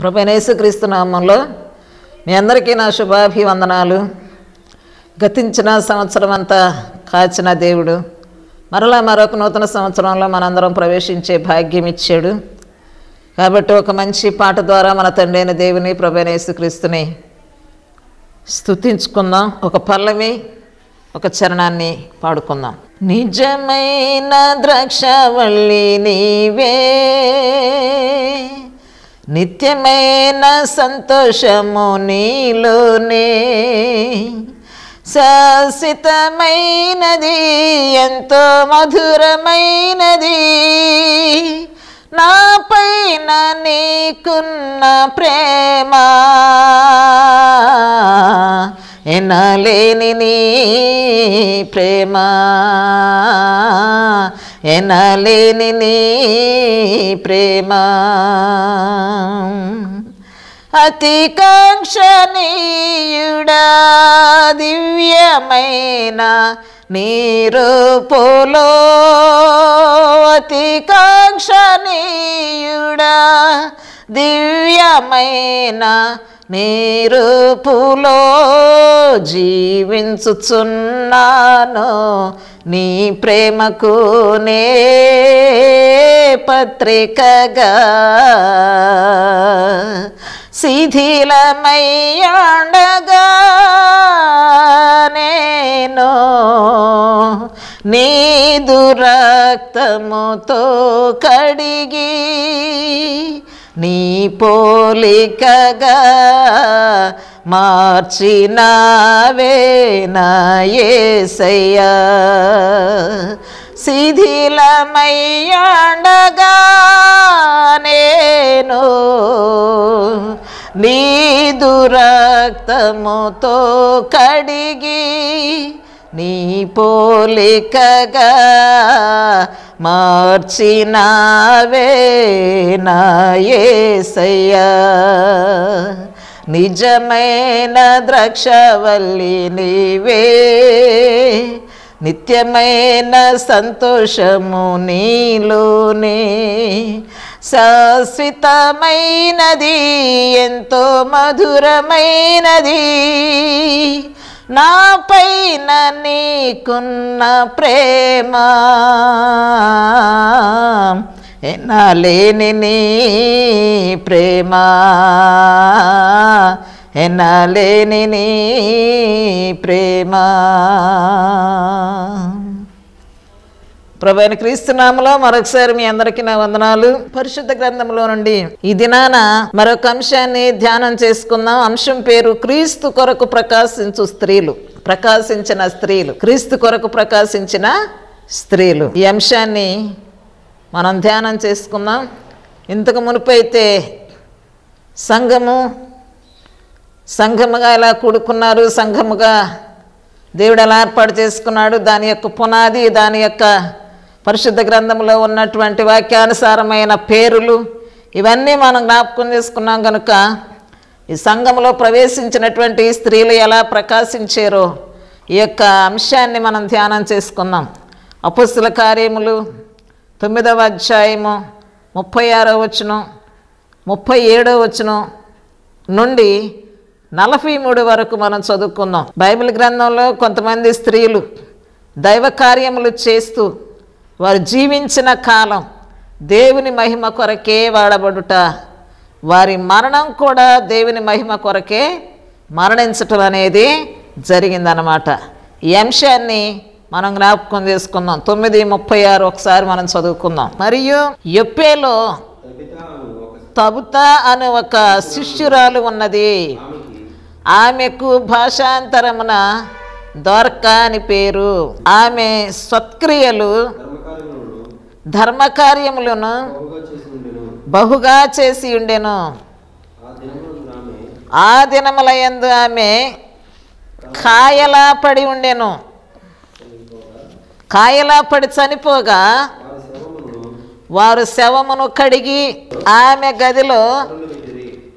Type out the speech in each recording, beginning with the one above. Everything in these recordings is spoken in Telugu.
క్రీస్తు నామంలో మీ అందరికీ నా శుభాభివందనాలు గతించిన సంవత్సరం అంతా కాచిన దేవుడు మరలా మరొక నూతన సంవత్సరంలో మనందరం ప్రవేశించే భాగ్యం ఇచ్చాడు కాబట్టి ఒక మంచి పాట ద్వారా మన అయిన దేవుని క్రీస్తుని స్థుతించుకుందాం ఒక పల్లవి ఒక చరణాన్ని పాడుకుందాం నిజమైన ద్రాక్షవల్లి నీవే నిత్యమైన సంతోషము నీలోనే శాశ్వతమైనది ఎంతో మధురమైనది నాపైన నీకున్న ప్రేమ ఎనలేని నీ ప్రేమ ఎనలేని నీ ప్రేమ అతి కాంక్షణీయుడా దివ్యమైన నీరు పోలో అతి దివ్యమైన నీరుపులో జీవించుచున్నాను నీ ప్రేమకు నే పత్రికగా శిథిలమయ్యండగా నేను నీదు రక్తముతో కడిగి నీ పోలికగా మార్చినావే నాయసయ్యా శిథిలమయ్యండగా నేను నీ దురక్తముతో కడిగి నీ పోలికగా మార్చినావే నాయసయ్యా నిజమైన ద్రక్షవల్లి నీవే నిత్యమైన సంతోషము నీలోనే శాశ్వతమైనది ఎంతో మధురమైనది నా పైన నీకున్న ప్రేమ నా లేని నీ ప్రేమ నా లేని నీ ప్రేమ ప్రభైన క్రీస్తునామలో మరొకసారి మీ అందరికీ నా వందనాలు పరిశుద్ధ గ్రంథంలో నుండి ఈ దినాన మరొక అంశాన్ని ధ్యానం చేసుకుందాం అంశం పేరు క్రీస్తు కొరకు ప్రకాశించు స్త్రీలు ప్రకాశించిన స్త్రీలు క్రీస్తు కొరకు ప్రకాశించిన స్త్రీలు ఈ అంశాన్ని మనం ధ్యానం చేసుకుందాం ఇంతకు మునుపైతే సంఘము సంఘముగా ఎలా కూడుకున్నారు సంఘముగా దేవుడు ఎలా ఏర్పాటు చేసుకున్నాడు దాని యొక్క పునాది దాని యొక్క పరిశుద్ధ గ్రంథంలో ఉన్నటువంటి వాక్యానుసారమైన పేరులు ఇవన్నీ మనం జ్ఞాపకం చేసుకున్నాం కనుక ఈ సంఘంలో ప్రవేశించినటువంటి స్త్రీలు ఎలా ప్రకాశించారో ఈ యొక్క అంశాన్ని మనం ధ్యానం చేసుకుందాం అపుస్తుల కార్యములు తొమ్మిదవ అధ్యాయము ముప్పై ఆరో వచ్చును ముప్పై ఏడో వచ్చును నుండి నలభై మూడు వరకు మనం చదువుకుందాం బైబిల్ గ్రంథంలో కొంతమంది స్త్రీలు దైవ కార్యములు చేస్తూ వారు జీవించిన కాలం దేవుని మహిమ కొరకే వాడబడుట వారి మరణం కూడా దేవుని మహిమ కొరకే మరణించటం అనేది జరిగిందనమాట ఈ అంశాన్ని మనం జ్ఞాపకం చేసుకుందాం తొమ్మిది ముప్పై ఆరు ఒకసారి మనం చదువుకుందాం మరియు ఎప్పేలో తబుత అని ఒక శిష్యురాలు ఉన్నది ఆమెకు భాషాంతరమున దోర్కా అని పేరు ఆమె సత్క్రియలు ధర్మకార్యములను బహుగా చేసి ఉండెను ఆ దినములయందు ఆమె కాయలా పడి ఉండెను కాయలా పడి చనిపోగా వారు శవమును కడిగి ఆమె గదిలో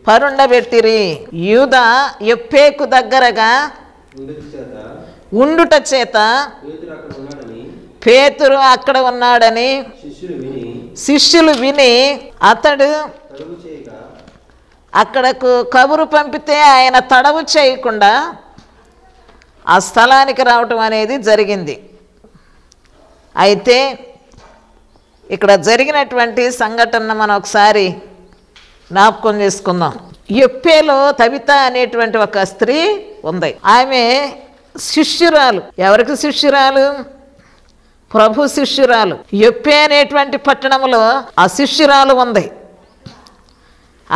పరుండబెట్టిరి యూద ఎప్పేకు దగ్గరగా ఉండుట చేత పేతురు అక్కడ ఉన్నాడని శిష్యులు విని అతడు అక్కడకు కబురు పంపితే ఆయన తడవు చేయకుండా ఆ స్థలానికి రావటం అనేది జరిగింది అయితే ఇక్కడ జరిగినటువంటి సంఘటన మనం ఒకసారి జ్ఞాపకం చేసుకుందాం ఎప్పేలో తవిత అనేటువంటి ఒక స్త్రీ ఉంది ఆమె శిష్యురాలు ఎవరికి శిష్యురాలు ప్రభు శిష్యురాలు ఎప్పే అనేటువంటి పట్టణంలో ఆ శిష్యురాలు ఉంది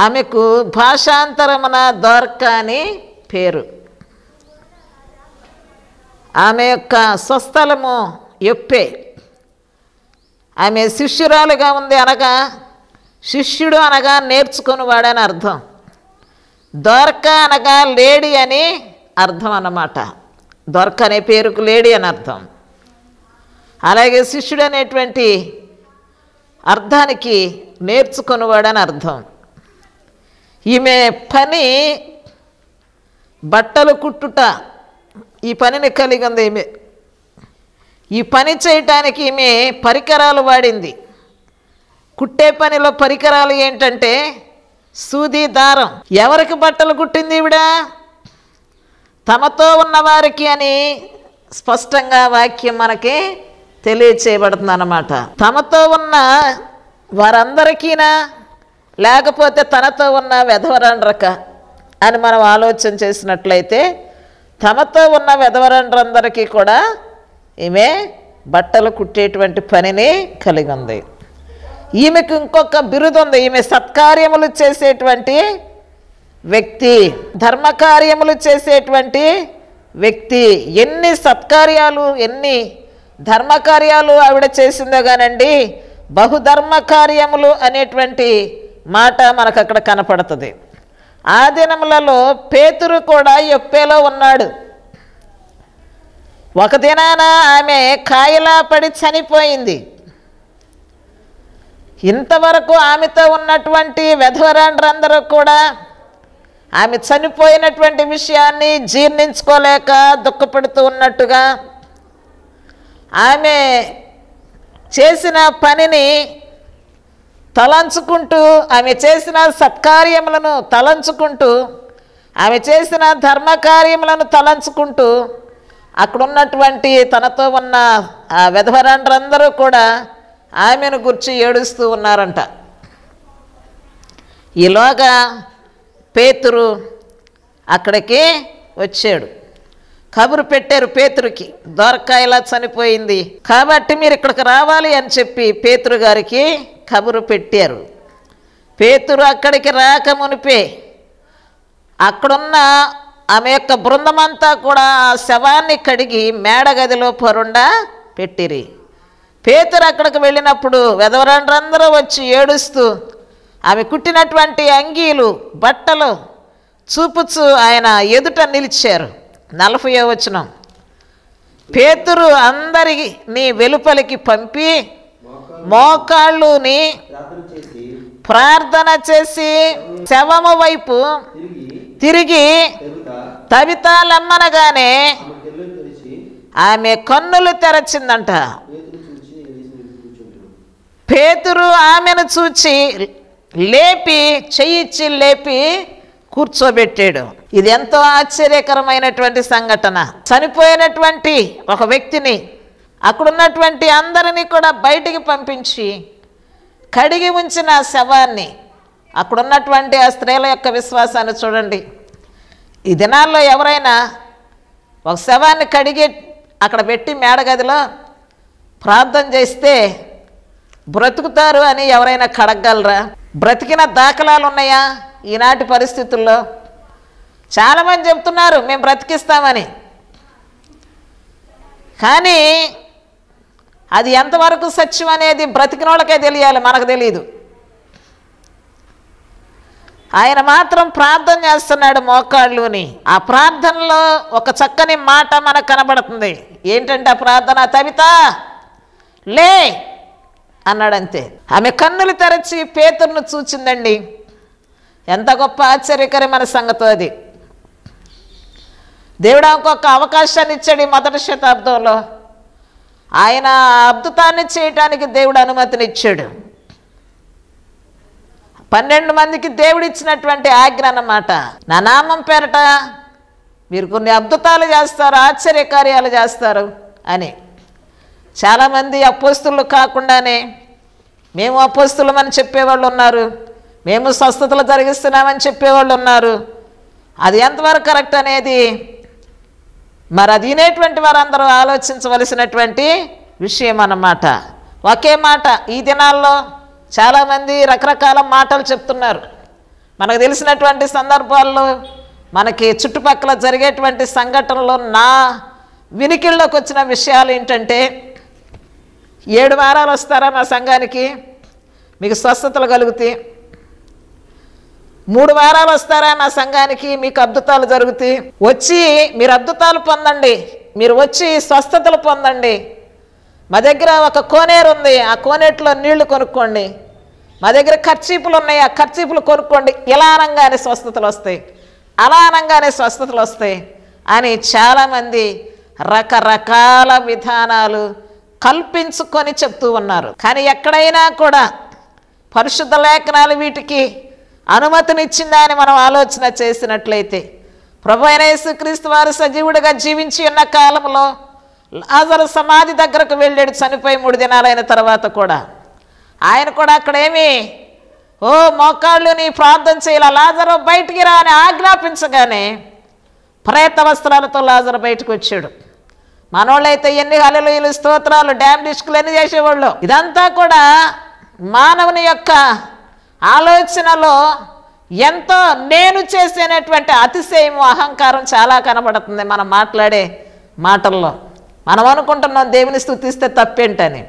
ఆమెకు భాషాంతరమున దొరక అని పేరు ఆమె యొక్క స్వస్థలము ఎప్పే ఆమె శిష్యురాలుగా ఉంది అనగా శిష్యుడు అనగా నేర్చుకునివాడని అర్థం దొరక అనగా లేడీ అని అర్థం అన్నమాట దొరక అనే పేరుకు లేడి అని అర్థం అలాగే శిష్యుడు అనేటువంటి అర్థానికి నేర్చుకునివాడని అర్థం ఈమె పని బట్టలు కుట్టుట ఈ పనిని కలిగి ఉంది ఈమె ఈ పని చేయటానికి ఈమె పరికరాలు వాడింది కుట్టే పనిలో పరికరాలు ఏంటంటే సూది దారం ఎవరికి బట్టలు కుట్టింది ఈవిడ తమతో ఉన్నవారికి అని స్పష్టంగా వాక్యం మనకి తెలియచేయబడుతుంది అన్నమాట తమతో ఉన్న వారందరికీనా లేకపోతే తనతో ఉన్న వెధవరండ్రక అని మనం ఆలోచన చేసినట్లయితే తమతో ఉన్న వెధవరండ్రందరికీ కూడా ఈమె బట్టలు కుట్టేటువంటి పనిని కలిగి ఉంది ఈమెకు ఇంకొక బిరుదు ఉంది ఈమె సత్కార్యములు చేసేటువంటి వ్యక్తి ధర్మకార్యములు చేసేటువంటి వ్యక్తి ఎన్ని సత్కార్యాలు ఎన్ని ధర్మకార్యాలు ఆవిడ చేసిందో కానండి బహుధర్మ కార్యములు అనేటువంటి మాట మనకు అక్కడ కనపడుతుంది ఆ దినములలో పేతురు కూడా ఎప్పేలో ఉన్నాడు ఒక దినాన ఆమె కాయలా పడి చనిపోయింది ఇంతవరకు ఆమెతో ఉన్నటువంటి వెధవరాండ్రందరూ కూడా ఆమె చనిపోయినటువంటి విషయాన్ని జీర్ణించుకోలేక దుఃఖపడుతూ ఉన్నట్టుగా ఆమె చేసిన పనిని తలంచుకుంటూ ఆమె చేసిన సత్కార్యములను తలంచుకుంటూ ఆమె చేసిన ధర్మకార్యములను తలంచుకుంటూ అక్కడున్నటువంటి తనతో ఉన్న ఆ విధవరండ్రందరూ కూడా ఆమెను గుర్చి ఏడుస్తూ ఉన్నారంట ఈలోగా పేతురు అక్కడికి వచ్చాడు కబురు పెట్టారు పేతురికి దొరక ఇలా చనిపోయింది కాబట్టి మీరు ఇక్కడికి రావాలి అని చెప్పి పేతురు గారికి కబురు పెట్టారు పేతురు అక్కడికి రాక మునిపే అక్కడున్న ఆమె యొక్క బృందమంతా కూడా ఆ శవాన్ని కడిగి మేడగదిలో పొరుండా పెట్టిరి పేతురు అక్కడికి వెళ్ళినప్పుడు వెదవరండ్రందరూ వచ్చి ఏడుస్తూ ఆమె కుట్టినటువంటి అంగీలు బట్టలు చూపుచు ఆయన ఎదుట నిలిచారు నలభయో వచనం పేతురు అందరిని వెలుపలికి పంపి మోకాళ్ళుని ప్రార్థన చేసి శవము వైపు తిరిగి తవితాలమ్మనగానే ఆమె కన్నులు తెరచిందంట పేతురు ఆమెను చూచి లేపి చెయ్యిచ్చి లేపి కూర్చోబెట్టాడు ఇది ఎంతో ఆశ్చర్యకరమైనటువంటి సంఘటన చనిపోయినటువంటి ఒక వ్యక్తిని అక్కడున్నటువంటి అందరినీ కూడా బయటికి పంపించి కడిగి ఉంచిన శవాన్ని అక్కడున్నటువంటి ఆ స్త్రీల యొక్క విశ్వాసాన్ని చూడండి ఈ దినాల్లో ఎవరైనా ఒక శవాన్ని కడిగి అక్కడ పెట్టి మేడగదిలో ప్రార్థన చేస్తే బ్రతుకుతారు అని ఎవరైనా కడగలరా బ్రతికిన దాఖలాలు ఉన్నాయా ఈనాటి పరిస్థితుల్లో చాలామంది చెప్తున్నారు మేము బ్రతికిస్తామని కానీ అది ఎంతవరకు సత్యం అనేది బ్రతికిన వాళ్ళకే తెలియాలి మనకు తెలియదు ఆయన మాత్రం ప్రార్థన చేస్తున్నాడు మోకాళ్ళుని ఆ ప్రార్థనలో ఒక చక్కని మాట మనకు కనబడుతుంది ఏంటంటే ఆ ప్రార్థన తవిత లే అన్నాడంతే ఆమె కన్నులు తెరచి పేతురును చూచిందండి ఎంత గొప్ప ఆశ్చర్యకరమైన సంగతో అది దేవుడు ఒక్కొక్క అవకాశాన్ని ఇచ్చాడు మొదటి శతాబ్దంలో ఆయన అద్భుతాన్ని చేయటానికి దేవుడు అనుమతినిచ్చాడు పన్నెండు మందికి దేవుడు ఇచ్చినటువంటి ఆజ్ఞ అన్నమాట నా నామం పేరట మీరు కొన్ని అద్భుతాలు చేస్తారు ఆశ్చర్యకార్యాలు చేస్తారు అని చాలామంది అపోస్తులు కాకుండానే మేము అని చెప్పేవాళ్ళు ఉన్నారు మేము స్వస్థతలు జరిగిస్తున్నామని చెప్పేవాళ్ళు ఉన్నారు అది ఎంతవరకు కరెక్ట్ అనేది మరి అది వినేటువంటి వారందరూ ఆలోచించవలసినటువంటి విషయం అన్నమాట ఒకే మాట ఈ దినాల్లో చాలామంది రకరకాల మాటలు చెప్తున్నారు మనకు తెలిసినటువంటి సందర్భాల్లో మనకి చుట్టుపక్కల జరిగేటువంటి సంఘటనలు నా వినికిళ్ళకు వచ్చిన విషయాలు ఏంటంటే ఏడు వారాలు వస్తారా మా సంఘానికి మీకు స్వస్థతలు కలుగుతాయి మూడు వారాలు వస్తారా నా సంఘానికి మీకు అద్భుతాలు జరుగుతాయి వచ్చి మీరు అద్భుతాలు పొందండి మీరు వచ్చి స్వస్థతలు పొందండి మా దగ్గర ఒక కోనేరు ఉంది ఆ కోనేటిలో నీళ్లు కొనుక్కోండి మా దగ్గర ఖర్చీపులు ఉన్నాయి ఆ ఖర్చీపులు కొనుక్కోండి ఇలా అనగానే స్వస్థతలు వస్తాయి అలా అనగానే స్వస్థతలు వస్తాయి అని చాలామంది రకరకాల విధానాలు కల్పించుకొని చెప్తూ ఉన్నారు కానీ ఎక్కడైనా కూడా పరిశుద్ధ లేఖనాలు వీటికి అనుమతినిచ్చిందా అని మనం ఆలోచన చేసినట్లయితే ప్రభు అయిన యేసుక్రీస్తు వారు సజీవుడిగా జీవించి ఉన్న కాలంలో లాజరు సమాధి దగ్గరకు వెళ్ళాడు చనిపోయి మూడు దినాలైన తర్వాత కూడా ఆయన కూడా అక్కడేమి ఓ మోకాళ్ళు నీ ప్రార్థన చేయాల లాజరు బయటికి రా అని ఆజ్ఞాపించగానే ప్రేత వస్త్రాలతో లాజరు బయటకు వచ్చాడు మనోళ్ళైతే ఎన్ని హలలు స్తోత్రాలు డ్యామ్ డిస్కులు అన్ని చేసేవాళ్ళు ఇదంతా కూడా మానవుని యొక్క ఆలోచనలో ఎంతో నేను చేసేనటువంటి అతిశయం అహంకారం చాలా కనబడుతుంది మనం మాట్లాడే మాటల్లో మనం అనుకుంటున్నాం దేవుని స్థుతిస్తే తప్పేంటని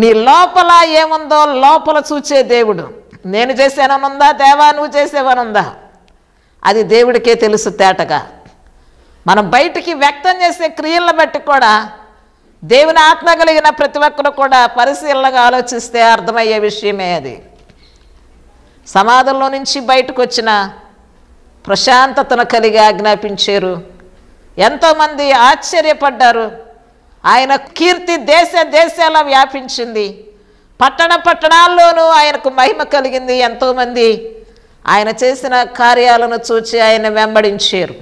నీ లోపల ఏముందో లోపల చూచే దేవుడు నేను చేశాననుందా దేవా నువ్వు చేసేవనుందా అది దేవుడికే తెలుసు తేటగా మనం బయటికి వ్యక్తం చేసే క్రియలను బట్టి కూడా దేవుని ఆత్మ కలిగిన ప్రతి ఒక్కరు కూడా పరిశీలనగా ఆలోచిస్తే అర్థమయ్యే విషయమే అది సమాధంలో నుంచి బయటకు వచ్చిన ప్రశాంతతను కలిగి ఆజ్ఞాపించారు ఎంతోమంది ఆశ్చర్యపడ్డారు ఆయన కీర్తి దేశ దేశాల వ్యాపించింది పట్టణ పట్టణాల్లోనూ ఆయనకు మహిమ కలిగింది ఎంతోమంది ఆయన చేసిన కార్యాలను చూచి ఆయన వెంబడించారు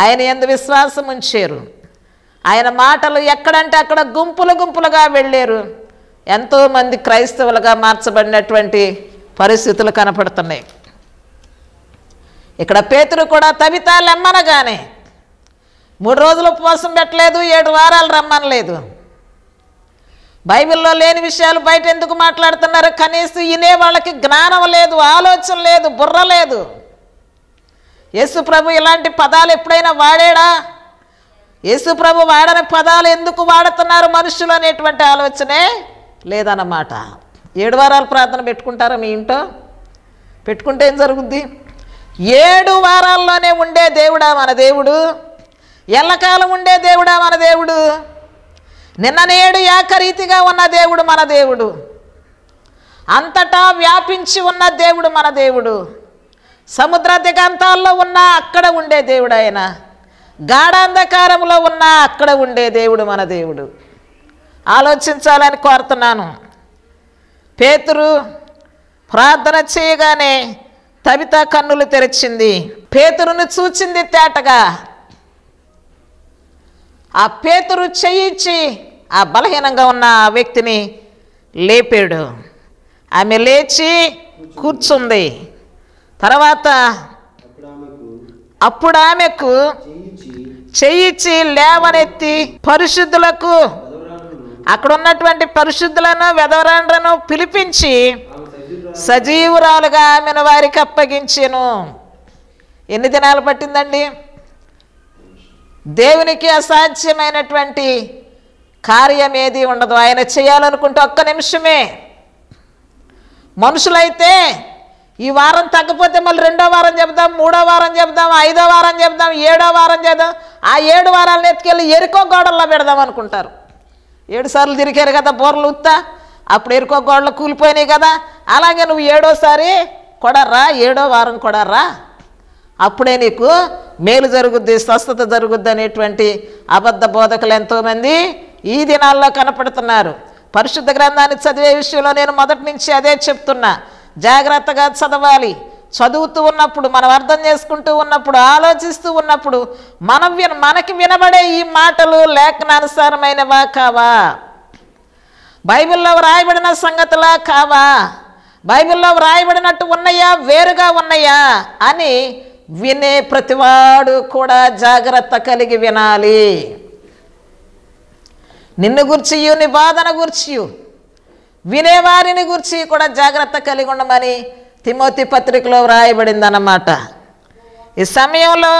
ఆయన ఎందు విశ్వాసం ఉంచారు ఆయన మాటలు ఎక్కడంటే అక్కడ గుంపులు గుంపులుగా వెళ్ళారు ఎంతోమంది క్రైస్తవులుగా మార్చబడినటువంటి పరిస్థితులు కనపడుతున్నాయి ఇక్కడ పేతురు కూడా తవిత లెమ్మనగానే మూడు రోజులు కోసం పెట్టలేదు ఏడు వారాలు రమ్మనలేదు బైబిల్లో లేని విషయాలు బయట ఎందుకు మాట్లాడుతున్నారు కనీసం ఇనే వాళ్ళకి జ్ఞానం లేదు ఆలోచన లేదు బుర్ర లేదు యేసుప్రభు ఇలాంటి పదాలు ఎప్పుడైనా వాడాడా యేసుప్రభు వాడని పదాలు ఎందుకు వాడుతున్నారు మనుషులు అనేటువంటి ఆలోచనే లేదన్నమాట ఏడు వారాలు ప్రార్థన పెట్టుకుంటారా మీ ఇంట్లో పెట్టుకుంటే ఏం జరుగుద్ది ఏడు వారాల్లోనే ఉండే దేవుడా మన దేవుడు ఎల్లకాలం ఉండే దేవుడా మన దేవుడు నిన్న నేడు ఏకరీతిగా ఉన్న దేవుడు మన దేవుడు అంతటా వ్యాపించి ఉన్న దేవుడు మన దేవుడు సముద్ర దిగంతాల్లో ఉన్నా అక్కడ ఉండే దేవుడు ఆయన గాఢాంధకారంలో ఉన్నా అక్కడ ఉండే దేవుడు మన దేవుడు ఆలోచించాలని కోరుతున్నాను పేతురు ప్రార్థన చేయగానే తవిత కన్నులు తెరిచింది పేతురును చూచింది తేటగా ఆ పేతురు చేయించి ఆ బలహీనంగా ఉన్న ఆ వ్యక్తిని లేపాడు ఆమె లేచి కూర్చుంది తర్వాత అప్పుడు ఆమెకు చెయ్యిచ్చి లేవనెత్తి పరిశుద్ధులకు అక్కడ ఉన్నటువంటి పరిశుద్ధులను వెదవరాండ్రను పిలిపించి సజీవురాలుగా ఆమెను వారికి అప్పగించాను ఎన్ని దినాలు పట్టిందండి దేవునికి అసాధ్యమైనటువంటి కార్యం ఏది ఉండదు ఆయన చేయాలనుకుంటే ఒక్క నిమిషమే మనుషులైతే ఈ వారం తగ్గిపోతే మళ్ళీ రెండో వారం చెబుదాం మూడో వారం చెబుదాం ఐదో వారం చెబుదాం ఏడో వారం చేద్దాం ఆ ఏడు వారాలను ఎత్తుకెళ్ళి ఎరుకో గోడల్లో పెడదాం అనుకుంటారు ఏడు సార్లు తిరిగారు కదా బోర్లు ఉత్తా అప్పుడు ఎరుకో గోడలు కూలిపోయినాయి కదా అలాగే నువ్వు ఏడోసారి కొడరా ఏడో వారం కొడరా అప్పుడే నీకు మేలు జరుగుద్ది స్వస్థత జరుగుద్ది అనేటువంటి అబద్ధ బోధకులు ఎంతోమంది ఈ దినాల్లో కనపడుతున్నారు పరిశుద్ధ గ్రంథాన్ని చదివే విషయంలో నేను మొదటి నుంచి అదే చెప్తున్నా జాగ్రత్తగా చదవాలి చదువుతూ ఉన్నప్పుడు మనం అర్థం చేసుకుంటూ ఉన్నప్పుడు ఆలోచిస్తూ ఉన్నప్పుడు మనం విన మనకి వినబడే ఈ మాటలు లేఖనానుసారమైనవా కావా బైబిల్లో వ్రాయబడిన సంగతులా కావా బైబిల్లో వ్రాయబడినట్టు ఉన్నాయా వేరుగా ఉన్నాయా అని వినే ప్రతివాడు కూడా జాగ్రత్త కలిగి వినాలి నిన్ను గుర్చియు నీ బాధను గుర్చియు వినేవారిని గురించి కూడా జాగ్రత్త కలిగి ఉండమని తిమోతి పత్రికలో వ్రాయబడిందన్నమాట ఈ సమయంలో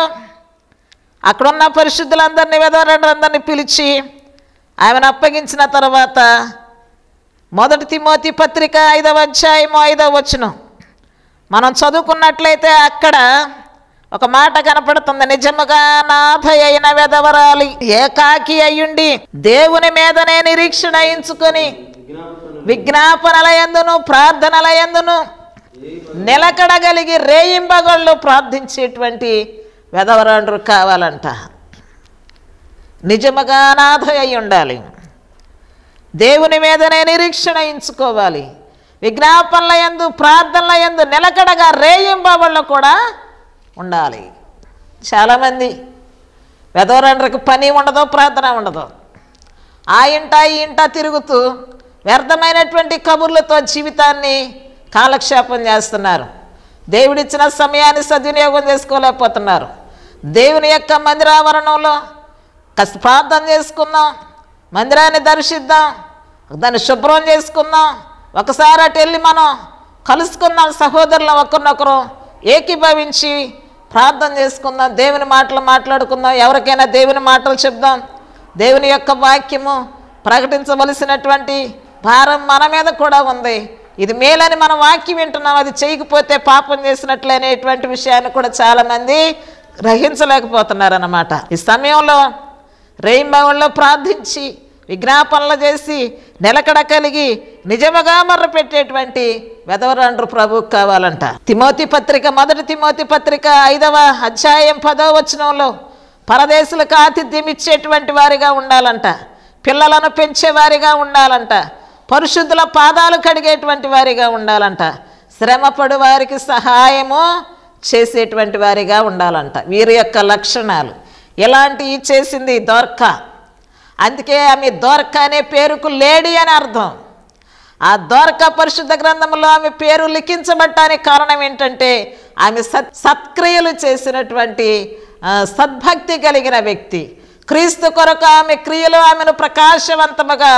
అక్కడున్న పరిశుద్ధులందరినీ విధవరందరినీ పిలిచి ఆమెను అప్పగించిన తర్వాత మొదటి తిమోతి పత్రిక ఐదవ అధ్యాయము ఐదవ వచ్చును మనం చదువుకున్నట్లయితే అక్కడ ఒక మాట కనపడుతుంది నిజముగా అయిన వెదవరాలి ఏకాకి అయ్యుండి దేవుని మీదనే నిరీక్షణ ఎంచుకొని విజ్ఞాపనలయందును ప్రార్థనలయందును నిలకడగలిగి రేయింబగళ్ళు ప్రార్థించేటువంటి వెదవరాండ్రు కావాలంట నిజముగా అనాథ అయి ఉండాలి దేవుని మీదనే నిరీక్షణ ఎంచుకోవాలి విజ్ఞాపనల ఎందు ప్రార్థనల ఎందు నిలకడగా రేయింబబళ్ళు కూడా ఉండాలి చాలామంది వెదవరాండ్రకు పని ఉండదు ప్రార్థన ఉండదు ఆ ఇంట ఈ ఇంట తిరుగుతూ వ్యర్థమైనటువంటి కబుర్లతో జీవితాన్ని కాలక్షేపం చేస్తున్నారు దేవుడిచ్చిన సమయాన్ని సద్వినియోగం చేసుకోలేకపోతున్నారు దేవుని యొక్క మందిరావరణంలో కష్ట ప్రార్థన చేసుకుందాం మందిరాన్ని దర్శిద్దాం దాన్ని శుభ్రం చేసుకుందాం ఒకసారి అటు వెళ్ళి మనం కలుసుకుందాం సహోదరులం ఒకరినొకరు ఏకీభవించి ప్రార్థన చేసుకుందాం దేవుని మాటలు మాట్లాడుకుందాం ఎవరికైనా దేవుని మాటలు చెప్దాం దేవుని యొక్క వాక్యము ప్రకటించవలసినటువంటి భారం మన మీద కూడా ఉంది ఇది మేలని మనం వాక్యం వింటున్నాం అది చేయకపోతే పాపం చేసినట్లు అనేటువంటి విషయాన్ని కూడా చాలామంది గ్రహించలేకపోతున్నారన్నమాట ఈ సమయంలో రెయిన్బౌన్లో ప్రార్థించి విజ్ఞాపనలు చేసి నిలకడ కలిగి నిజముగా మర్రపెట్టేటువంటి వెదవరండ్రు ప్రభువు కావాలంట తిమోతి పత్రిక మొదటి తిమోతి పత్రిక ఐదవ అధ్యాయం పదవ వచనంలో పరదేశులకు ఆతిథ్యం ఇచ్చేటువంటి వారిగా ఉండాలంట పిల్లలను పెంచేవారిగా ఉండాలంట పరిశుద్ధుల పాదాలు కడిగేటువంటి వారిగా ఉండాలంట శ్రమపడు వారికి సహాయము చేసేటువంటి వారిగా ఉండాలంట వీరి యొక్క లక్షణాలు ఇలాంటివి చేసింది దోర్క అందుకే ఆమె దోర్క అనే పేరుకు లేడీ అని అర్థం ఆ దోర్క పరిశుద్ధ గ్రంథంలో ఆమె పేరు లిఖించబడటానికి కారణం ఏంటంటే ఆమె సత్ సత్క్రియలు చేసినటువంటి సద్భక్తి కలిగిన వ్యక్తి క్రీస్తు కొరకు ఆమె క్రియలు ఆమెను ప్రకాశవంతముగా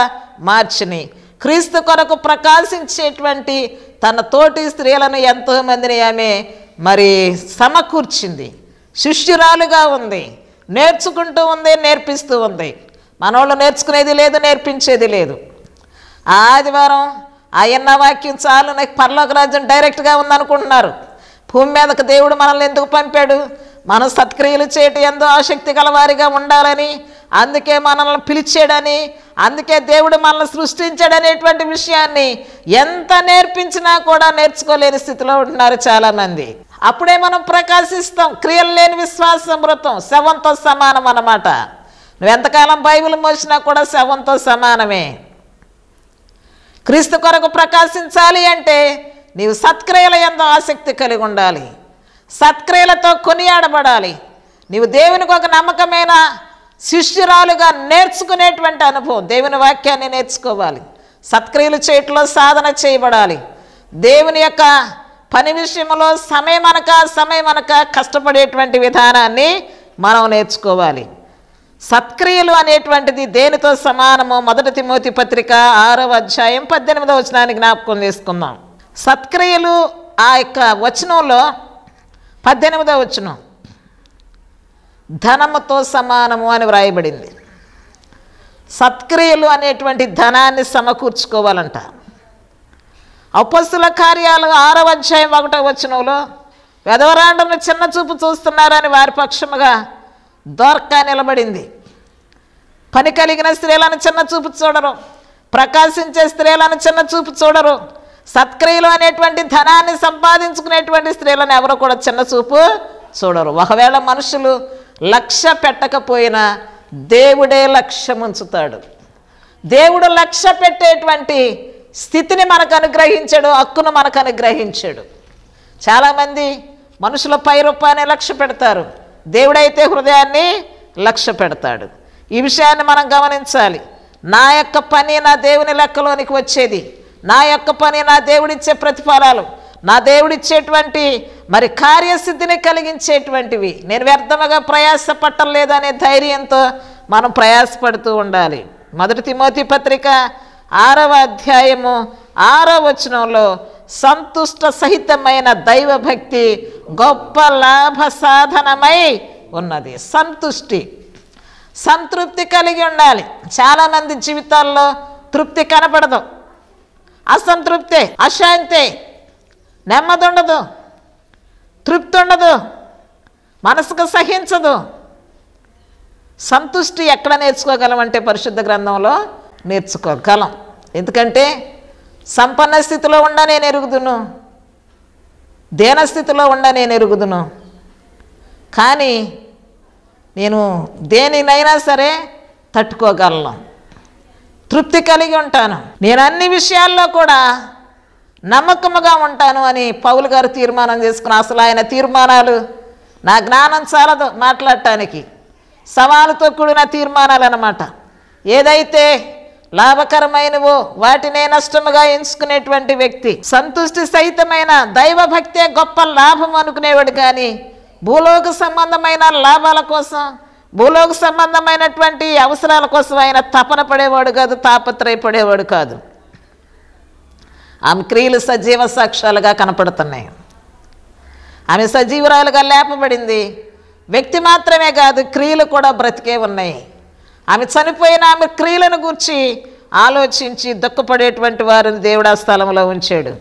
మార్చినాయి క్రీస్తు కొరకు ప్రకాశించేటువంటి తన తోటి స్త్రీలను ఎంతోమందిని ఆమె మరి సమకూర్చింది శిష్యురాలుగా ఉంది నేర్చుకుంటూ ఉంది నేర్పిస్తూ ఉంది మనవాళ్ళు నేర్చుకునేది లేదు నేర్పించేది లేదు ఆదివారం ఆయన వాక్యం చాలు నాకు పర్లోక రాజ్యం డైరెక్ట్గా ఉందనుకుంటున్నారు భూమి మీదకు దేవుడు మనల్ని ఎందుకు పంపాడు మనం సత్క్రియలు చేయటం ఎంతో ఆసక్తి గలవారిగా ఉండాలని అందుకే మనల్ని పిలిచాడని అందుకే దేవుడు మనల్ని సృష్టించాడనేటువంటి విషయాన్ని ఎంత నేర్పించినా కూడా నేర్చుకోలేని స్థితిలో ఉంటున్నారు చాలామంది అప్పుడే మనం ప్రకాశిస్తాం క్రియలు లేని విశ్వాసం వృతం శవంతో సమానం అన్నమాట నువ్వెంతకాలం బైబిల్ మోసినా కూడా శవంతో సమానమే క్రీస్తు కొరకు ప్రకాశించాలి అంటే నీవు సత్క్రియల ఎంతో ఆసక్తి కలిగి ఉండాలి సత్క్రియలతో కొనియాడబడాలి నీవు దేవునికి ఒక నమ్మకమైన శిష్యురాలుగా నేర్చుకునేటువంటి అనుభవం దేవుని వాక్యాన్ని నేర్చుకోవాలి సత్క్రియలు చేయట్లో సాధన చేయబడాలి దేవుని యొక్క పని విషయంలో సమయం అనక సమయం అనక కష్టపడేటువంటి విధానాన్ని మనం నేర్చుకోవాలి సత్క్రియలు అనేటువంటిది దేనితో సమానము మొదటి తిమోతి పత్రిక ఆరవ అధ్యాయం పద్దెనిమిదవ వచనానికి జ్ఞాపకం చేసుకుందాం సత్క్రియలు ఆ యొక్క వచనంలో పద్దెనిమిదవ వచనం ధనముతో సమానము అని వ్రాయబడింది సత్క్రియలు అనేటువంటి ధనాన్ని సమకూర్చుకోవాలంట అపస్తుల కార్యాలు ఆరవ అధ్యాయం ఒకటో వచ్చినంలో వెదవరాండంలో చిన్న చూపు చూస్తున్నారని వారి పక్షముగా దోర్కా నిలబడింది పని కలిగిన స్త్రీలను చిన్న చూపు చూడరు ప్రకాశించే స్త్రీలను చిన్న చూపు చూడరు సత్క్రియలు అనేటువంటి ధనాన్ని సంపాదించుకునేటువంటి స్త్రీలను ఎవరు కూడా చిన్న చూపు చూడరు ఒకవేళ మనుషులు లక్ష్య పెట్టకపోయినా దేవుడే లక్ష్యం ఉంచుతాడు దేవుడు లక్ష్య పెట్టేటువంటి స్థితిని మనకు అనుగ్రహించాడు హక్కును మనకు అనుగ్రహించాడు చాలామంది మనుషుల పై రూపాన్ని లక్ష్య పెడతారు దేవుడైతే హృదయాన్ని లక్ష్య పెడతాడు ఈ విషయాన్ని మనం గమనించాలి నా యొక్క పని నా దేవుని లెక్కలోనికి వచ్చేది నా యొక్క పని నా దేవుడిచ్చే ప్రతిఫలాలు నా దేవుడిచ్చేటువంటి మరి కార్యసిద్ధిని కలిగించేటువంటివి నేను వ్యర్థముగా ప్రయాసపట్టం లేదనే ధైర్యంతో మనం ప్రయాసపడుతూ ఉండాలి మొదటి తిమోతి పత్రిక ఆరవ అధ్యాయము ఆరవ వచనంలో సంతుష్ట సహితమైన దైవభక్తి గొప్ప లాభ సాధనమై ఉన్నది సంతుష్టి సంతృప్తి కలిగి ఉండాలి చాలామంది జీవితాల్లో తృప్తి కనపడదు అసంతృప్తే అశాంతే నెమ్మది ఉండదు తృప్తి ఉండదు మనసుకు సహించదు సంతుష్టి ఎక్కడ నేర్చుకోగలం అంటే పరిశుద్ధ గ్రంథంలో నేర్చుకోగలం ఎందుకంటే సంపన్న స్థితిలో ఉండ నేను ఎరుగుదును దేనస్థితిలో ఉండ నేను ఎరుగుదును కానీ నేను దేనినైనా సరే తట్టుకోగలను తృప్తి కలిగి ఉంటాను నేను అన్ని విషయాల్లో కూడా నమ్మకముగా ఉంటాను అని పౌలు గారు తీర్మానం చేసుకున్న అసలు ఆయన తీర్మానాలు నా జ్ఞానం చాలదు మాట్లాడటానికి సవాలుతో కూడిన తీర్మానాలు అనమాట ఏదైతే లాభకరమైనవో వాటినే నష్టముగా ఎంచుకునేటువంటి వ్యక్తి సంతుష్టి సహితమైన దైవభక్తే గొప్ప లాభం అనుకునేవాడు కానీ భూలోక సంబంధమైన లాభాల కోసం భూలోక సంబంధమైనటువంటి అవసరాల కోసం ఆయన తపన పడేవాడు కాదు తాపత్రయపడేవాడు కాదు ఆమె క్రియలు సజీవ సాక్ష్యాలుగా కనపడుతున్నాయి ఆమె సజీవురాలుగా లేపబడింది వ్యక్తి మాత్రమే కాదు క్రియలు కూడా బ్రతికే ఉన్నాయి ఆమె చనిపోయిన ఆమె క్రియలను గూర్చి ఆలోచించి దుఃఖపడేటువంటి వారిని దేవుడు ఆ స్థలంలో ఉంచాడు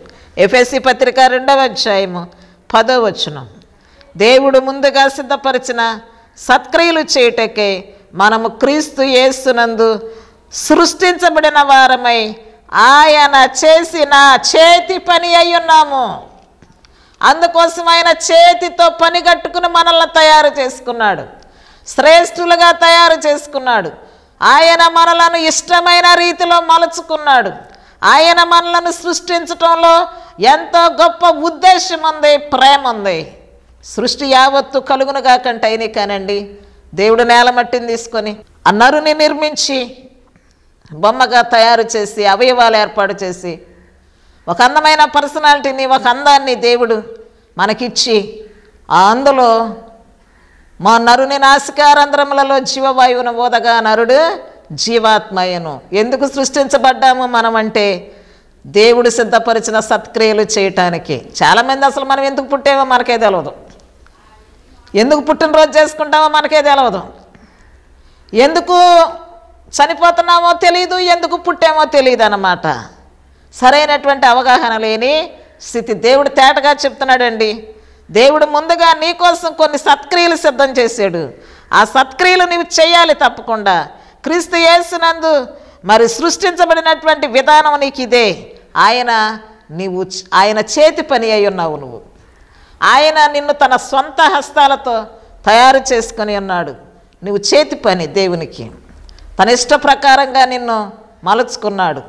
ఎఫ్ఎస్సి పత్రిక రెండవ అధ్యాయము పదో వచనం దేవుడు ముందుగా సిద్ధపరిచిన సత్క్రియలు చేయుటకే మనము క్రీస్తు యేస్తునందు సృష్టించబడిన వారమై ఆయన చేసిన చేతి పని అయి ఉన్నాము అందుకోసం ఆయన చేతితో పని కట్టుకుని మనల్ని తయారు చేసుకున్నాడు శ్రేష్ఠులుగా తయారు చేసుకున్నాడు ఆయన మనలను ఇష్టమైన రీతిలో మలుచుకున్నాడు ఆయన మనలను సృష్టించటంలో ఎంతో గొప్ప ఉద్దేశం ఉంది ప్రేమ ఉంది సృష్టి యావత్తు కలుగునుగా కంటే అయినాయి కానండి దేవుడు నేల మట్టిని తీసుకొని నరుని నిర్మించి బొమ్మగా తయారు చేసి అవయవాలు ఏర్పాటు చేసి ఒక అందమైన పర్సనాలిటీని ఒక అందాన్ని దేవుడు మనకిచ్చి ఆ అందులో మా నరుని నాసికారంధ్రములలో జీవవాయువును ఓదగా నరుడు జీవాత్మయను ఎందుకు సృష్టించబడ్డాము మనం అంటే దేవుడు సిద్ధపరిచిన సత్క్రియలు చేయటానికి చాలామంది అసలు మనం ఎందుకు పుట్టామో మనకే తెలియదు ఎందుకు పుట్టినరోజు చేసుకుంటామో మనకే తెలియదు ఎందుకు చనిపోతున్నామో తెలియదు ఎందుకు పుట్టామో తెలియదు అన్నమాట సరైనటువంటి అవగాహన లేని స్థితి దేవుడు తేటగా చెప్తున్నాడండి దేవుడు ముందుగా నీకోసం కొన్ని సత్క్రియలు సిద్ధం చేశాడు ఆ సత్క్రియలు నీవు చేయాలి తప్పకుండా క్రీస్తు యేసునందు మరి సృష్టించబడినటువంటి విధానం నీకు ఇదే ఆయన నీవు ఆయన చేతి పని అయి ఉన్నావు నువ్వు ఆయన నిన్ను తన సొంత హస్తాలతో తయారు చేసుకొని ఉన్నాడు నువ్వు చేతి పని దేవునికి తన ఇష్ట ప్రకారంగా నిన్ను మలుచుకున్నాడు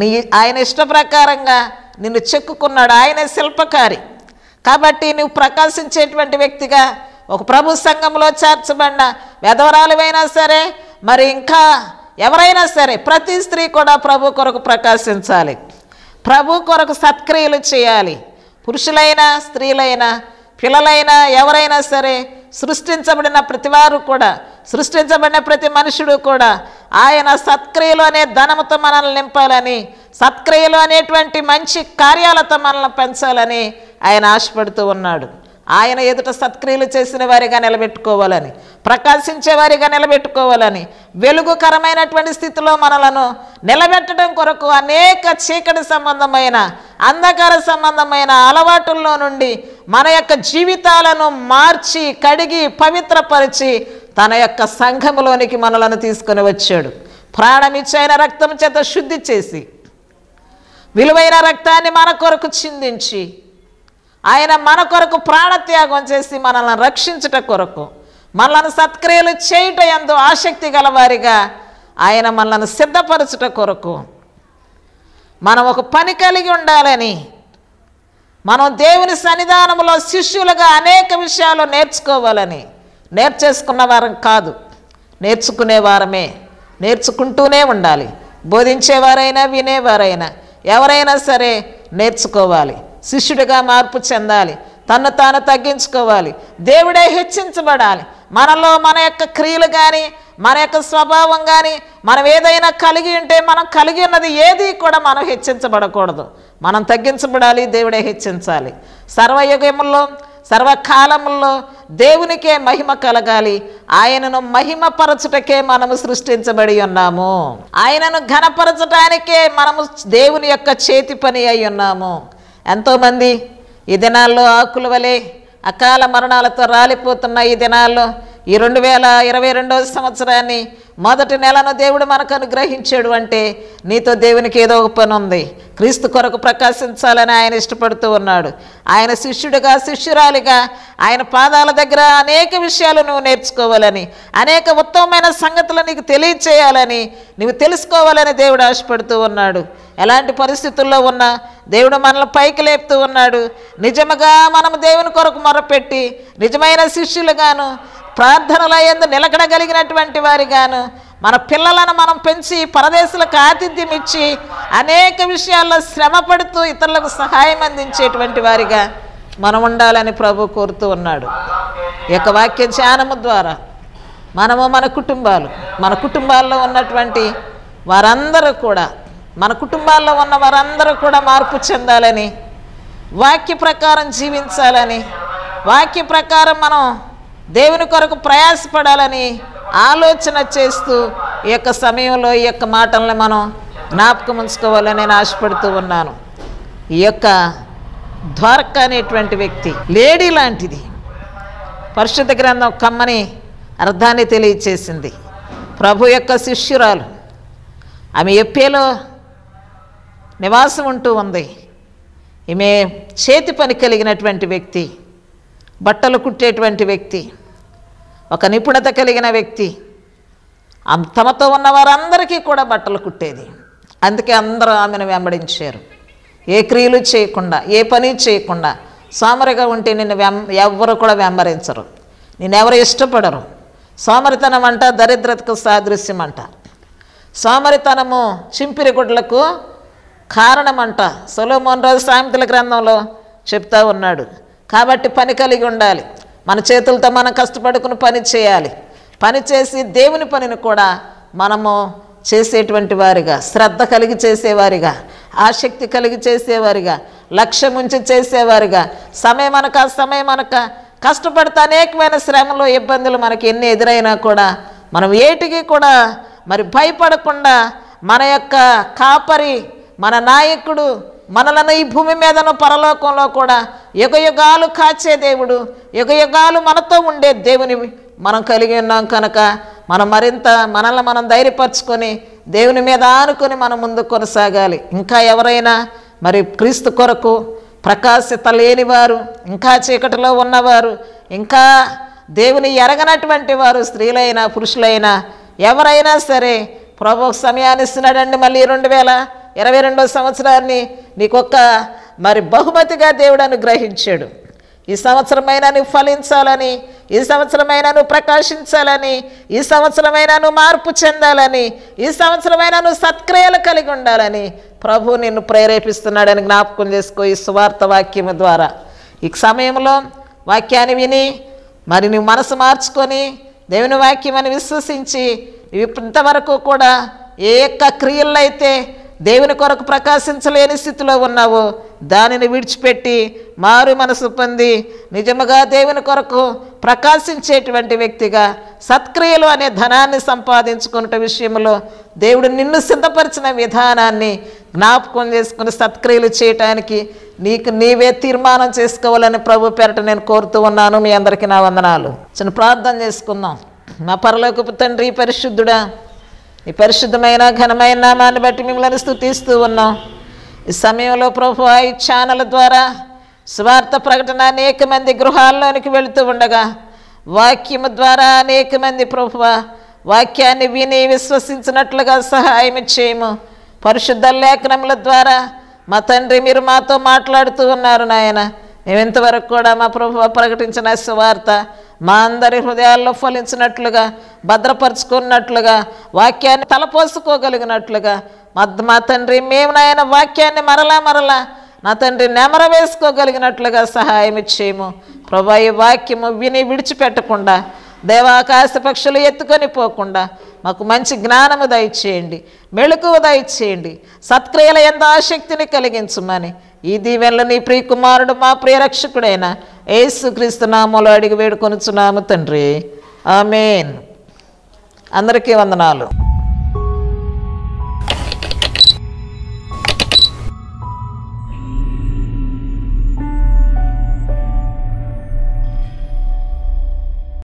నీ ఆయన ఇష్ట ప్రకారంగా నిన్ను చెక్కుకున్నాడు ఆయనే శిల్పకారి కాబట్టి నువ్వు ప్రకాశించేటువంటి వ్యక్తిగా ఒక ప్రభు సంఘంలో చేర్చబడిన వెధవరాలువైనా సరే మరి ఇంకా ఎవరైనా సరే ప్రతి స్త్రీ కూడా ప్రభు కొరకు ప్రకాశించాలి ప్రభు కొరకు సత్క్రియలు చేయాలి పురుషులైనా స్త్రీలైనా పిల్లలైనా ఎవరైనా సరే సృష్టించబడిన ప్రతివారు కూడా సృష్టించబడిన ప్రతి మనుషుడు కూడా ఆయన సత్క్రియలు అనే ధనముతో మనల్ని నింపాలని సత్క్రియలు అనేటువంటి మంచి కార్యాలతో మనల్ని పెంచాలని ఆయన ఆశపడుతూ ఉన్నాడు ఆయన ఎదుట సత్క్రియలు చేసిన వారిగా నిలబెట్టుకోవాలని ప్రకాశించే వారిగా నిలబెట్టుకోవాలని వెలుగుకరమైనటువంటి స్థితిలో మనలను నిలబెట్టడం కొరకు అనేక చీకటి సంబంధమైన అంధకార సంబంధమైన అలవాటుల్లో నుండి మన యొక్క జీవితాలను మార్చి కడిగి పవిత్రపరిచి తన యొక్క సంఘములోనికి మనలను తీసుకుని వచ్చాడు ప్రాణమిచ్చైన రక్తం చేత శుద్ధి చేసి విలువైన రక్తాన్ని మన కొరకు చిందించి ఆయన మన కొరకు ప్రాణత్యాగం చేసి మనల్ని రక్షించుట కొరకు మనల్ని సత్క్రియలు చేయుట ఎందు ఆసక్తి గలవారిగా ఆయన మనల్ని సిద్ధపరచుట కొరకు మనం ఒక పని కలిగి ఉండాలని మనం దేవుని సన్నిధానంలో శిష్యులుగా అనేక విషయాలు నేర్చుకోవాలని నేర్చేసుకున్న వారం కాదు నేర్చుకునే వారమే నేర్చుకుంటూనే ఉండాలి బోధించేవారైనా వినేవారైనా ఎవరైనా సరే నేర్చుకోవాలి శిష్యుడిగా మార్పు చెందాలి తను తాను తగ్గించుకోవాలి దేవుడే హెచ్చించబడాలి మనలో మన యొక్క క్రియలు కానీ మన యొక్క స్వభావం కానీ మనం ఏదైనా కలిగి ఉంటే మనం కలిగి ఉన్నది ఏది కూడా మనం హెచ్చించబడకూడదు మనం తగ్గించబడాలి దేవుడే హెచ్చించాలి సర్వయుగముల్లో సర్వకాలముల్లో దేవునికే మహిమ కలగాలి ఆయనను మహిమపరచుటకే మనము సృష్టించబడి ఉన్నాము ఆయనను ఘనపరచటానికే మనము దేవుని యొక్క చేతి పని అయి ఉన్నాము ఎంతోమంది ఈ దినాల్లో ఆకుల వలె అకాల మరణాలతో రాలిపోతున్న ఈ దినాల్లో ఈ రెండు వేల ఇరవై రెండవ సంవత్సరాన్ని మొదటి నెలను దేవుడు మనకు అనుగ్రహించాడు అంటే నీతో దేవునికి ఏదో ఒక పని ఉంది క్రీస్తు కొరకు ప్రకాశించాలని ఆయన ఇష్టపడుతూ ఉన్నాడు ఆయన శిష్యుడిగా శిష్యురాలిగా ఆయన పాదాల దగ్గర అనేక విషయాలు నువ్వు నేర్చుకోవాలని అనేక ఉత్తమమైన సంగతులు నీకు తెలియచేయాలని నువ్వు తెలుసుకోవాలని దేవుడు ఆశపడుతూ ఉన్నాడు ఎలాంటి పరిస్థితుల్లో ఉన్నా దేవుడు మనల్ని పైకి లేపుతూ ఉన్నాడు నిజముగా మనం దేవుని కొరకు మొరపెట్టి నిజమైన శిష్యులుగాను ప్రార్థనల ఎందు నిలకడగలిగినటువంటి వారిగాను మన పిల్లలను మనం పెంచి పరదేశులకు ఆతిథ్యం ఇచ్చి అనేక విషయాల్లో శ్రమ పడుతూ ఇతరులకు సహాయం అందించేటువంటి వారిగా మనం ఉండాలని ప్రభు కోరుతూ ఉన్నాడు ఈ యొక్క వాక్య ధ్యానము ద్వారా మనము మన కుటుంబాలు మన కుటుంబాల్లో ఉన్నటువంటి వారందరూ కూడా మన కుటుంబాల్లో ఉన్న వారందరూ కూడా మార్పు చెందాలని వాక్య ప్రకారం జీవించాలని వాక్య ప్రకారం మనం దేవుని కొరకు ప్రయాసపడాలని ఆలోచన చేస్తూ ఈ యొక్క సమయంలో ఈ యొక్క మాటల్ని మనం జ్ఞాపకం ఉంచుకోవాలని నేను ఆశపడుతూ ఉన్నాను ఈ యొక్క ద్వారక అనేటువంటి వ్యక్తి లేడీ లాంటిది పరిశుద్ధ గ్రంథం కమ్మని అర్థాన్ని తెలియచేసింది ప్రభు యొక్క శిష్యురాలు ఆమె ఎప్పేలో నివాసం ఉంటూ ఉంది ఈమె చేతి పని కలిగినటువంటి వ్యక్తి బట్టలు కుట్టేటువంటి వ్యక్తి ఒక నిపుణత కలిగిన వ్యక్తి తమతో ఉన్న వారందరికీ కూడా బట్టలు కుట్టేది అందుకే అందరూ ఆమెను వెంబడించారు ఏ క్రియలు చేయకుండా ఏ పని చేయకుండా సామరిగా ఉంటే నిన్ను వెం ఎవరు కూడా నేను ఎవరు ఇష్టపడరు సోమరితనం అంట దరిద్రతకు సాదృశ్యం అంట సోమరితనము చింపిరిగుడ్లకు కారణమంట సొలోమోన్ రాజు సాయంత్రుల గ్రంథంలో చెప్తా ఉన్నాడు కాబట్టి పని కలిగి ఉండాలి మన చేతులతో మనం కష్టపడుకుని పని చేయాలి పని చేసి దేవుని పనిని కూడా మనము చేసేటువంటి వారిగా శ్రద్ధ కలిగి చేసేవారిగా ఆసక్తి కలిగి చేసేవారిగా లక్ష్యం ఉంచి చేసేవారిగా సమయం అనక సమయం అనక కష్టపడితే అనేకమైన శ్రమలు ఇబ్బందులు మనకి ఎన్ని ఎదురైనా కూడా మనం ఏటికి కూడా మరి భయపడకుండా మన యొక్క కాపరి మన నాయకుడు మనలను ఈ భూమి మీదను పరలోకంలో కూడా యుగయుగాలు కాచే దేవుడు యుగయుగాలు మనతో ఉండే దేవుని మనం కలిగి ఉన్నాం కనుక మనం మరింత మనల్ని మనం ధైర్యపరచుకొని దేవుని మీద ఆనుకొని మనం ముందు కొనసాగాలి ఇంకా ఎవరైనా మరి క్రీస్తు కొరకు ప్రకాశిత లేనివారు ఇంకా చీకటిలో ఉన్నవారు ఇంకా దేవుని ఎరగనటువంటి వారు స్త్రీలైనా పురుషులైనా ఎవరైనా సరే ప్రభు సమయాన్ని ఇస్తున్నాడండి మళ్ళీ రెండు వేల ఇరవై రెండో సంవత్సరాన్ని నీకొక్క మరి బహుమతిగా దేవుడు అనుగ్రహించాడు ఈ సంవత్సరమైనా నువ్వు ఫలించాలని ఈ సంవత్సరమైనా నువ్వు ప్రకాశించాలని ఈ సంవత్సరమైనా నువ్వు మార్పు చెందాలని ఈ సంవత్సరమైనా నువ్వు సత్క్రియలు కలిగి ఉండాలని ప్రభు నిన్ను ప్రేరేపిస్తున్నాడని జ్ఞాపకం చేసుకో ఈ సువార్త వాక్యము ద్వారా ఈ సమయంలో వాక్యాన్ని విని మరి నువ్వు మనసు మార్చుకొని దేవుని వాక్యం అని విశ్వసించి ఇంతవరకు కూడా ఏ యొక్క క్రియల్లో అయితే దేవుని కొరకు ప్రకాశించలేని స్థితిలో ఉన్నావో దానిని విడిచిపెట్టి మారు మనసు పొంది నిజముగా దేవుని కొరకు ప్రకాశించేటువంటి వ్యక్తిగా సత్క్రియలు అనే ధనాన్ని సంపాదించుకున్న విషయంలో దేవుడు నిన్ను సిద్ధపరిచిన విధానాన్ని జ్ఞాపకం చేసుకుని సత్క్రియలు చేయటానికి నీకు నీవే తీర్మానం చేసుకోవాలని ప్రభు పేరట నేను కోరుతూ ఉన్నాను మీ అందరికీ నా వందనాలు చిన్న ప్రార్థన చేసుకుందాం మా పరలోకపు తండ్రి పరిశుద్ధుడా Iparishudhamayana ghanamayana maanu batti mimlani stuthisthu unno. Isamiyamlo prabhu ayi channel dvara swartha prakatana nekamandhi gruhaallo aniki velutthu vundaga. Vakyam dvara nekamandhi prabhu vakyani vini viswasinchanatlaga sahayim chayimu. Parishudhallekramla dvara matandri mirumato matlaaduttu unnaru nayana. Eventu varakkoda ma prabhu prakatinchana swartha prakatana. మా అందరి హృదయాల్లో ఫలించినట్లుగా భద్రపరుచుకున్నట్లుగా వాక్యాన్ని తలపోసుకోగలిగినట్లుగా మా తండ్రి మేము నాయన వాక్యాన్ని మరలా మరలా నా తండ్రి నెమర వేసుకోగలిగినట్లుగా సహాయం ఇచ్చేయము ప్రభా ఈ వాక్యము విని విడిచిపెట్టకుండా దేవాకాశ పక్షులు ఎత్తుకొని పోకుండా మాకు మంచి జ్ఞానము దయచేయండి మెళుకు దయచేయండి సత్క్రియల ఎంత ఆసక్తిని కలిగించమని ఈ దీవెనలో నీ ప్రియకుమారుడు మా ప్రియరక్షకుడైన ఏసుక్రీస్తునామలో అడిగి వేడుకొనుచున్నాము తండ్రి ఆమెన్ అందరికీ వందనాలు